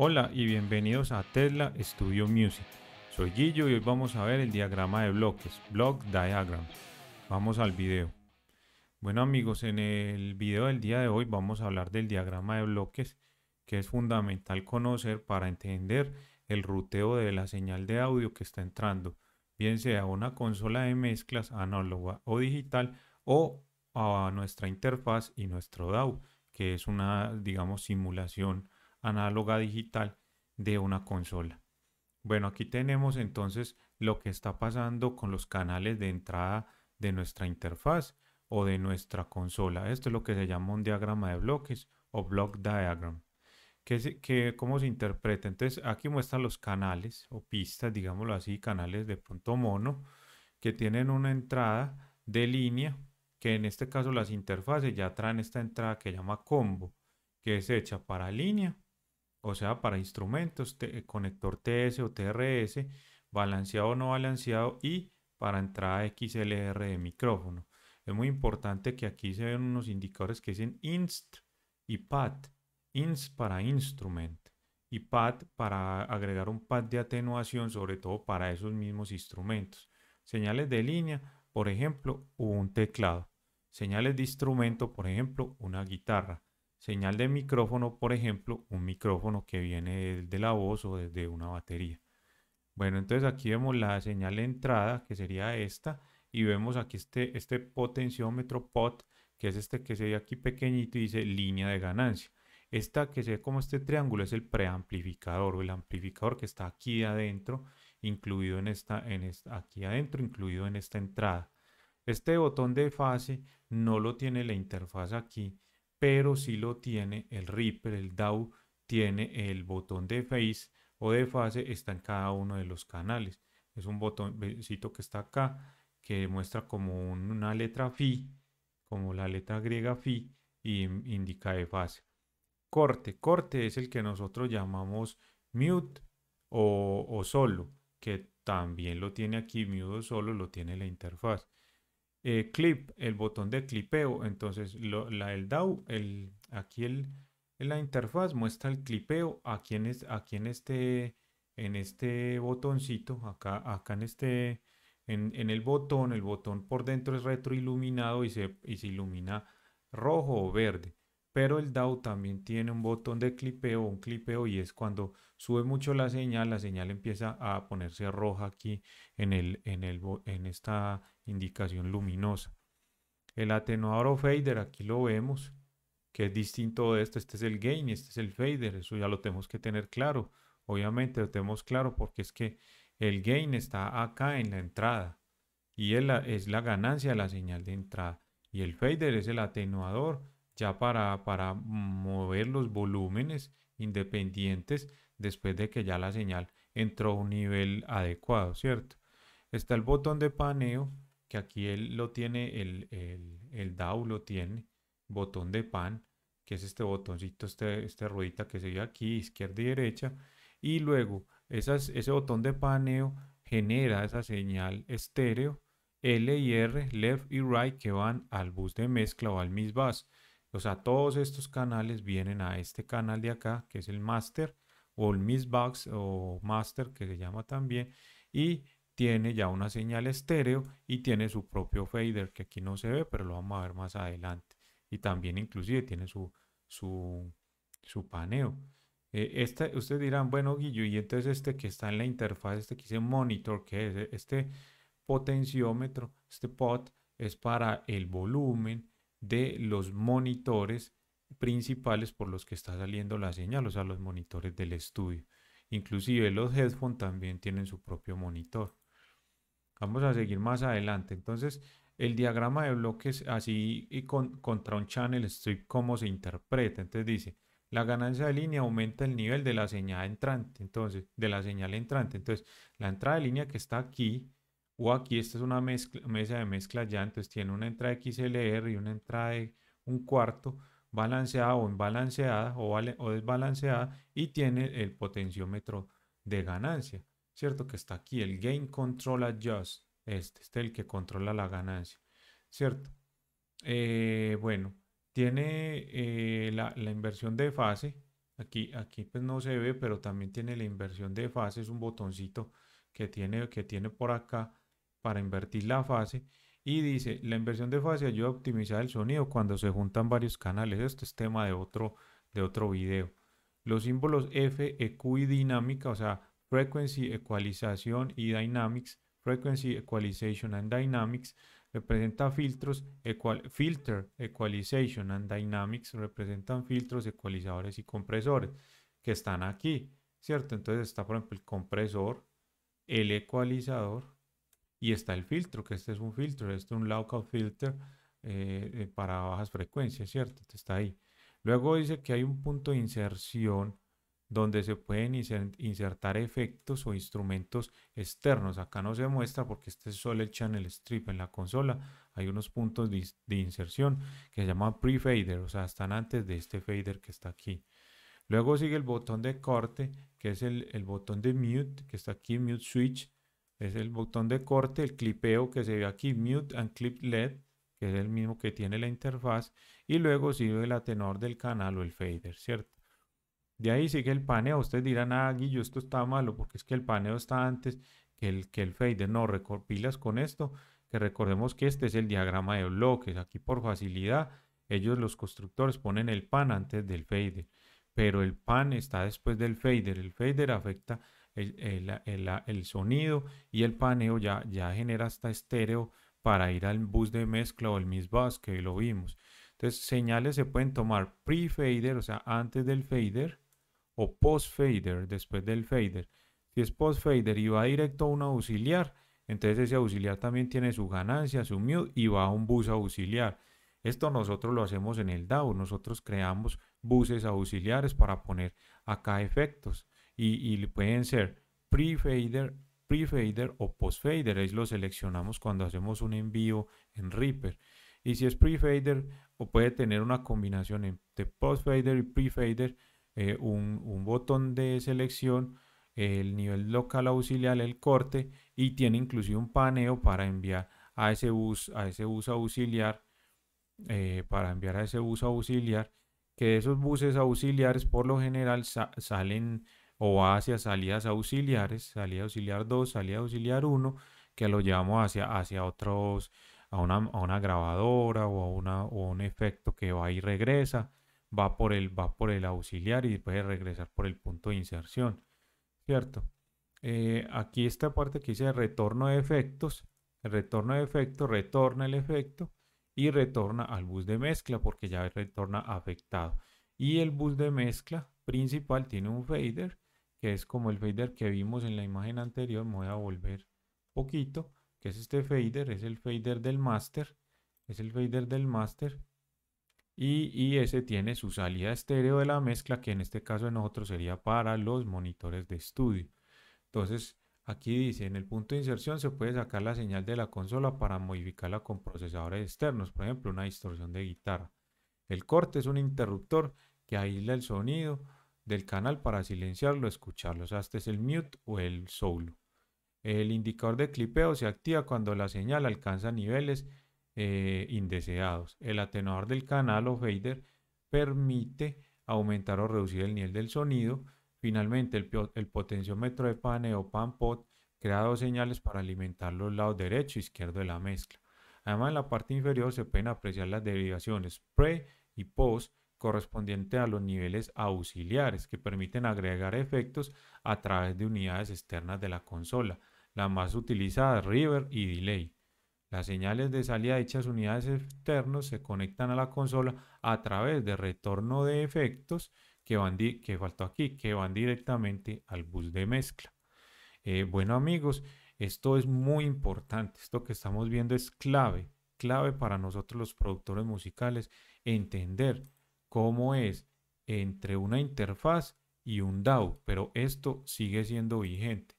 Hola y bienvenidos a Tesla Studio Music. Soy Guillo y hoy vamos a ver el diagrama de bloques, Block Diagram. Vamos al video. Bueno amigos, en el video del día de hoy vamos a hablar del diagrama de bloques que es fundamental conocer para entender el ruteo de la señal de audio que está entrando, bien sea a una consola de mezclas análoga o digital o a nuestra interfaz y nuestro DAW, que es una, digamos, simulación análoga digital de una consola. Bueno, aquí tenemos entonces lo que está pasando con los canales de entrada de nuestra interfaz o de nuestra consola. Esto es lo que se llama un diagrama de bloques o block diagram. Que, ¿Cómo se interpreta? Entonces aquí muestran los canales o pistas, digámoslo así, canales de punto mono que tienen una entrada de línea que en este caso las interfaces ya traen esta entrada que llama combo que es hecha para línea o sea, para instrumentos, conector TS o TRS, balanceado o no balanceado y para entrada XLR de micrófono. Es muy importante que aquí se vean unos indicadores que dicen inst y pad. Inst para instrument y pad para agregar un pad de atenuación, sobre todo para esos mismos instrumentos. Señales de línea, por ejemplo, un teclado. Señales de instrumento, por ejemplo, una guitarra. Señal de micrófono, por ejemplo, un micrófono que viene de la voz o desde una batería. Bueno, entonces aquí vemos la señal de entrada, que sería esta, y vemos aquí este, este potenciómetro POT, que es este que se ve aquí pequeñito y dice línea de ganancia. Esta que se ve como este triángulo es el preamplificador o el amplificador que está aquí adentro, incluido en esta, en aquí adentro, incluido en esta entrada. Este botón de fase no lo tiene la interfaz aquí, pero sí lo tiene el Reaper, el DAW, tiene el botón de face o de fase, está en cada uno de los canales. Es un botoncito que está acá, que muestra como una letra phi, como la letra griega phi, y indica de fase. Corte, corte es el que nosotros llamamos mute o, o solo, que también lo tiene aquí, mute o solo lo tiene la interfaz. Eh, clip, el botón de clipeo. Entonces, la, el DAW, el, aquí el, la interfaz muestra el clipeo aquí en, es, aquí en, este, en este botoncito, acá, acá en este... En, en, el botón, el botón por dentro es retroiluminado y se, y se ilumina rojo o verde. Pero el DAW también tiene un botón de clipeo, un clipeo, y es cuando sube mucho la señal, la señal empieza a ponerse roja aquí en, esta indicación luminosa. El atenuador o fader, aquí lo vemos, que es distinto de esto, Este es el gain, este es el fader, eso ya lo tenemos que tener claro. Obviamente lo tenemos claro porque es que el gain está acá en la entrada y es la ganancia de la señal de entrada. Y el fader es el atenuador ya para, mover los volúmenes independientes después de que ya la señal entró a un nivel adecuado, ¿cierto? Está el botón de paneo, que aquí él lo tiene, el, el, lo tiene, botón de pan, que es este botoncito, este, este ruedita que se ve aquí, izquierda y derecha, y luego ese botón de paneo genera esa señal estéreo L y R, left y right, que van al bus de mezcla o al MISBAS. O sea, todos estos canales vienen a este canal de acá, que es el master o el missbox o master que se llama también. Y tiene ya una señal estéreo y tiene su propio fader que aquí no se ve, pero lo vamos a ver más adelante. Y también inclusive tiene su, su, paneo. Eh, ustedes dirán, bueno, Guillo, y entonces este que está en la interfaz, este que dice monitor, que es este potenciómetro, este pot, es para el volumen, de los monitores principales por los que está saliendo la señal, o sea, los monitores del estudio. Inclusive los headphones también tienen su propio monitor. Vamos a seguir más adelante. Entonces, el diagrama de bloques así y contra un channel strip, ¿cómo se interpreta? Entonces dice, la ganancia de línea aumenta el nivel de la señal entrante, entonces, de la señal entrante. Entonces, la entrada de línea que está aquí o aquí esta es una mesa de mezcla ya, entonces tiene una entrada XLR y una entrada de un cuarto balanceada o imbalanceada o, o desbalanceada y tiene el potenciómetro de ganancia, ¿cierto? Que está aquí, el Gain Control Adjust, este, este es el que controla la ganancia, ¿cierto? Eh, bueno, tiene eh, la, la, inversión de fase, aquí, aquí pues no se ve, pero también tiene la inversión de fase, es un botoncito que tiene, que tiene por acá para invertir la fase. Y dice, la inversión de fase ayuda a optimizar el sonido cuando se juntan varios canales. Esto es tema de otro, de otro video. Los símbolos F, EQ y dinámica, o sea, Frequency, Ecualización y Dynamics, Frequency, Equalization and Dynamics, representa filtros, equal, Filter, Equalization and Dynamics, representan filtros, ecualizadores y compresores que están aquí, ¿cierto? Entonces está, por ejemplo, el compresor, el ecualizador, y está el filtro, que este es un filtro, este es un local filter eh, eh, para bajas frecuencias, ¿cierto? Está ahí. Luego dice que hay un punto de inserción donde se pueden insertar efectos o instrumentos externos. Acá no se muestra porque este es solo el channel strip en la consola. Hay unos puntos de, inserción que se llaman pre-fader, o sea, están antes de este fader que está aquí. Luego sigue el botón de corte, que es el botón de mute, que está aquí, mute switch es el botón de corte, el clipeo que se ve aquí, Mute and Clip LED, que es el mismo que tiene la interfaz, y luego sirve el atenuador del canal o el fader, ¿cierto? De ahí sigue el paneo. Ustedes dirán, ah, Guillo, esto está malo porque es que el paneo está antes que el, que el fader. No, recopilas con esto, que recordemos que este es el diagrama de bloques. Aquí por facilidad, ellos los constructores ponen el pan antes del fader, pero el pan está después del fader. El fader afecta el, sonido y el paneo ya, ya genera hasta estéreo para ir al bus de mezcla o el bus que lo vimos. Entonces, señales se pueden tomar pre-fader, o sea, antes del fader, o post-fader, después del fader. Si es post-fader y va directo a un auxiliar, entonces ese auxiliar también tiene su ganancia, su mute y va a un bus auxiliar. Esto nosotros lo hacemos en el DAO, nosotros creamos buses auxiliares para poner acá efectos y, pueden ser pre-fader, pre-fader o post-fader. Ahí lo seleccionamos cuando hacemos un envío en Reaper. Y si es pre-fader o puede tener una combinación entre post-fader y pre-fader, eh, un, botón de selección, el nivel local auxiliar, el corte y tiene inclusive un paneo para enviar a ese bus, a ese bus auxiliar, eh, para enviar a ese bus auxiliar, que esos buses auxiliares por lo general salen o hacia salidas auxiliares, salida auxiliar 2, salida auxiliar 1, que lo llevamos hacia, hacia otros, a una, grabadora o a, una, un efecto que va y regresa, va por, el, va por el auxiliar y puede regresar por el punto de inserción, ¿cierto? Eh, aquí esta parte que dice retorno de efectos, el retorno de efecto retorna el efecto y retorna al bus de mezcla porque ya retorna afectado. Y el bus de mezcla principal tiene un fader que es como el fader que vimos en la imagen anterior. Me voy a volver poquito, que es este fader, es el fader del master, es el fader del master. Y, y ese tiene su salida estéreo de la mezcla, que en este caso en nosotros sería para los monitores de estudio. Entonces, aquí dice, en el punto de inserción se puede sacar la señal de la consola para modificarla con procesadores externos, por ejemplo, una distorsión de guitarra. El corte es un interruptor que aísla el sonido del canal para silenciarlo o escucharlo. O sea, este es el mute o el solo. El indicador de clipeo se activa cuando la señal alcanza niveles eh, indeseados. El atenuador del canal o fader permite aumentar o reducir el nivel del sonido. Finalmente, el, potenciómetro de pan pot crea dos señales para alimentar los lados derecho e izquierdo de la mezcla. Además, en la parte inferior se pueden apreciar las derivaciones pre y post correspondiente a los niveles auxiliares que permiten agregar efectos a través de unidades externas de la consola, las más utilizadas River y Delay. Las señales de salida de dichas unidades externas se conectan a la consola a través de retorno de efectos que van, que faltó aquí, que van directamente al bus de mezcla. Eh, bueno amigos, esto es muy importante, esto que estamos viendo es clave, clave para nosotros los productores musicales entender cómo es entre una interfaz y un DAO, pero esto sigue siendo vigente.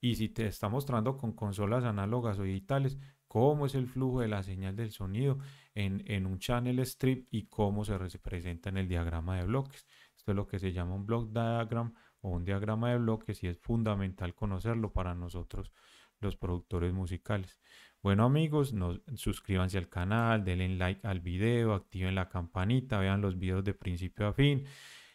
Y si te está mostrando con consolas análogas o digitales, cómo es el flujo de la señal del sonido en, en un channel strip y cómo se representa en el diagrama de bloques. Esto es lo que se llama un block diagram o un diagrama de bloques y es fundamental conocerlo para nosotros los productores musicales. Bueno amigos, suscríbanse al canal, denle like al video, activen la campanita, vean los videos de principio a fin.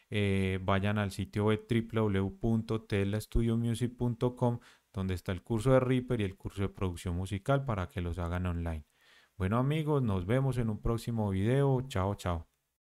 Eh, vayan al sitio web www.telastudiomusic.com donde está el curso de Reaper y el curso de producción musical para que los hagan online. Bueno amigos, nos vemos en un próximo video. Chao, chao.